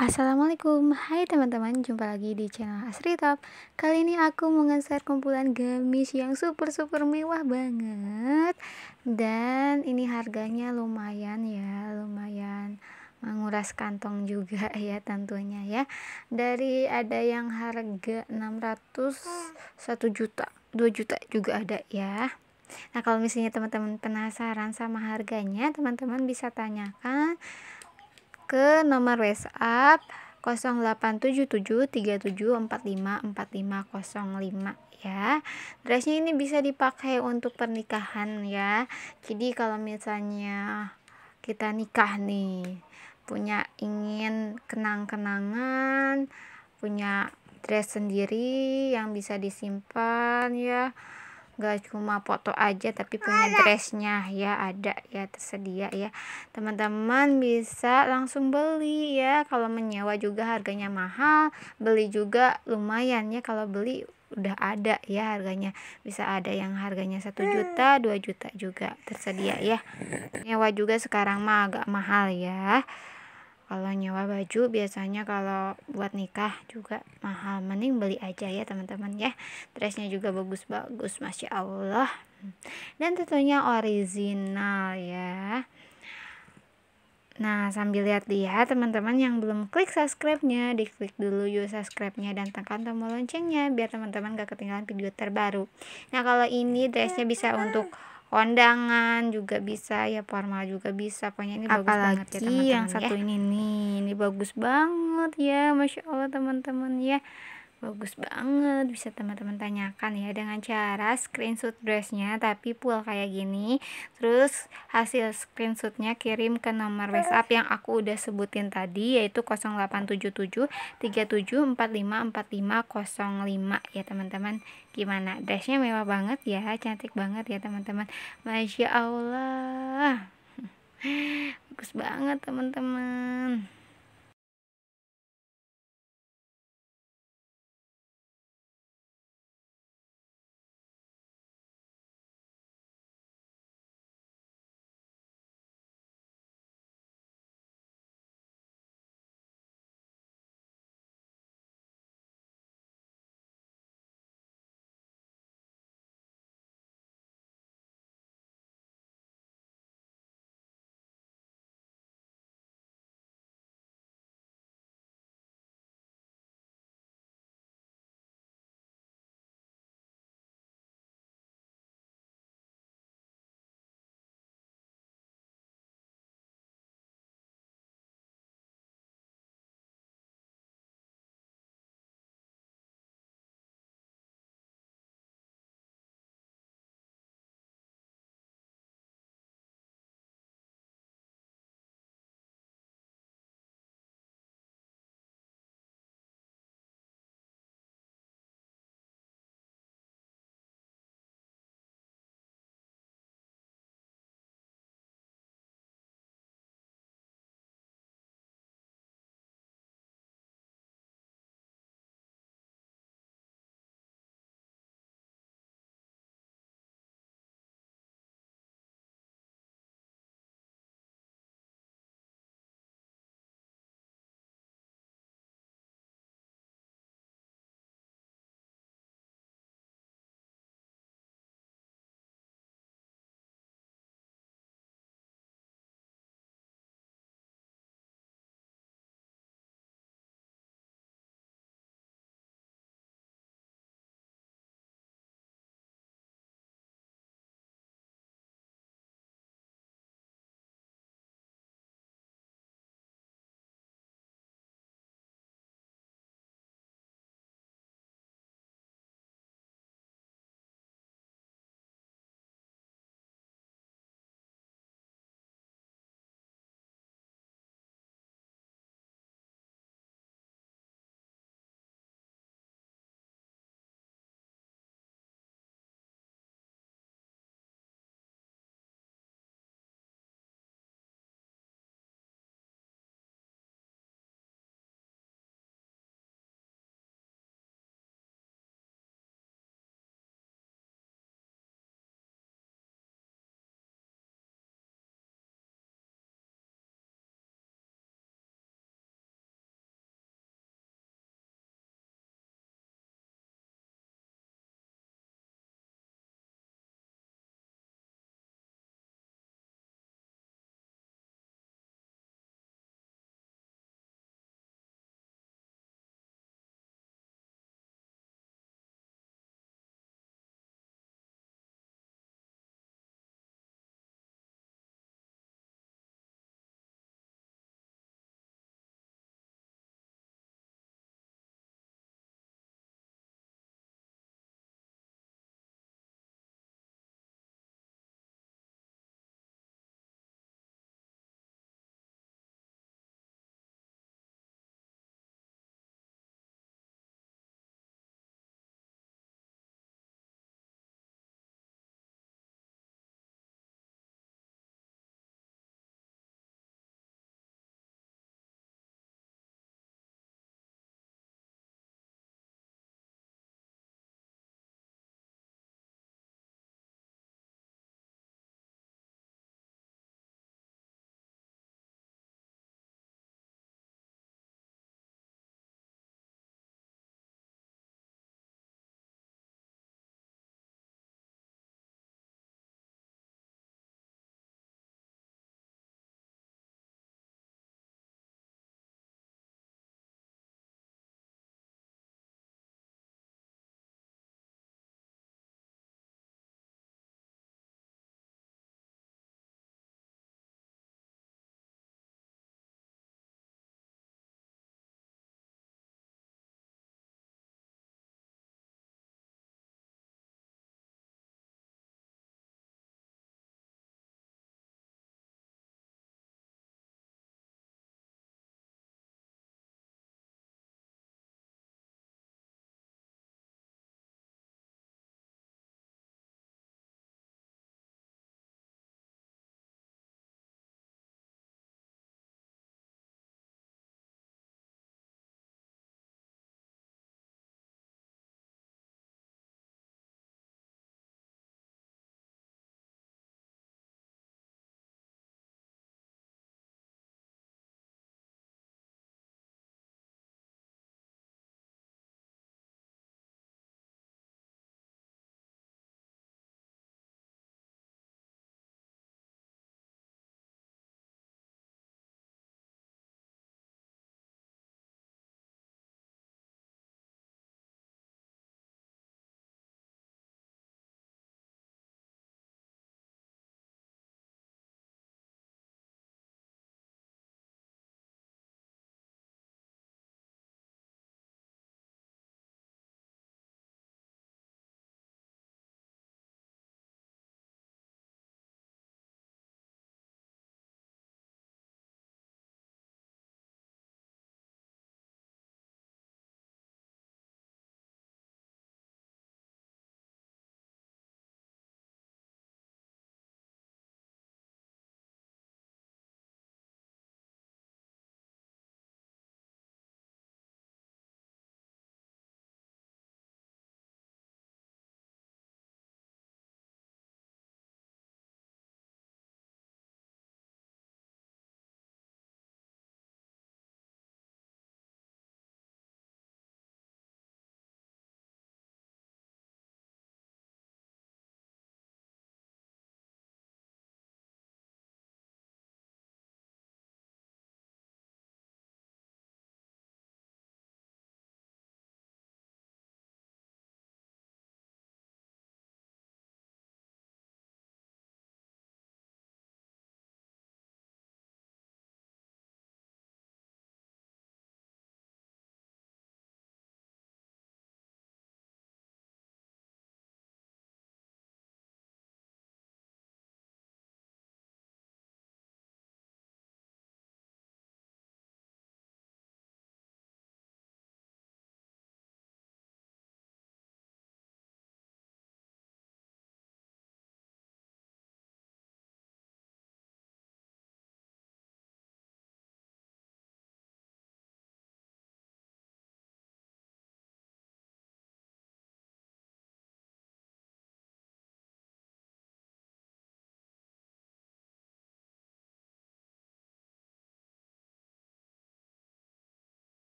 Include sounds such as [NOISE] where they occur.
Assalamualaikum, hai teman-teman, jumpa lagi di channel Asri Top Kali ini aku mau share kumpulan gamis yang super-super mewah banget Dan ini harganya lumayan ya, lumayan menguras kantong juga [LAUGHS] ya tentunya ya Dari ada yang harga 600, 1 juta, 2 juta juga ada ya Nah kalau misalnya teman-teman penasaran sama harganya, teman-teman bisa tanyakan ke nomor WhatsApp 087737454505 ya. Dressnya ini bisa dipakai untuk pernikahan ya. Jadi kalau misalnya kita nikah nih, punya ingin kenang-kenangan, punya dress sendiri yang bisa disimpan ya gak cuma foto aja tapi punya dressnya ya ada ya tersedia ya teman-teman bisa langsung beli ya kalau menyewa juga harganya mahal beli juga lumayan ya kalau beli udah ada ya harganya bisa ada yang harganya satu juta 2 hmm. juta juga tersedia ya nyewa juga sekarang mah agak mahal ya kalau nyewa baju biasanya kalau buat nikah juga mahal mending beli aja ya teman-teman ya dressnya juga bagus-bagus masya Allah dan tentunya original ya Nah, sambil lihat-lihat teman-teman yang belum klik subscribe-nya, diklik dulu yuk subscribe-nya dan tekan tombol loncengnya biar teman-teman gak ketinggalan video terbaru. Nah, kalau ini dressnya bisa untuk kondangan juga bisa ya formal juga bisa pokoknya ini apalagi bagus banget ya teman-teman yang ya. satu ini nih ini bagus banget ya masya allah teman-teman ya Bagus banget, bisa teman-teman tanyakan ya dengan cara screenshot dressnya tapi full kayak gini. Terus hasil screenshotnya kirim ke nomor WhatsApp yang aku udah sebutin tadi yaitu 087737454505 ya teman-teman. Gimana? Dressnya mewah banget ya, cantik banget ya teman-teman. Masya Allah. [LAUGHS] Bagus banget teman-teman.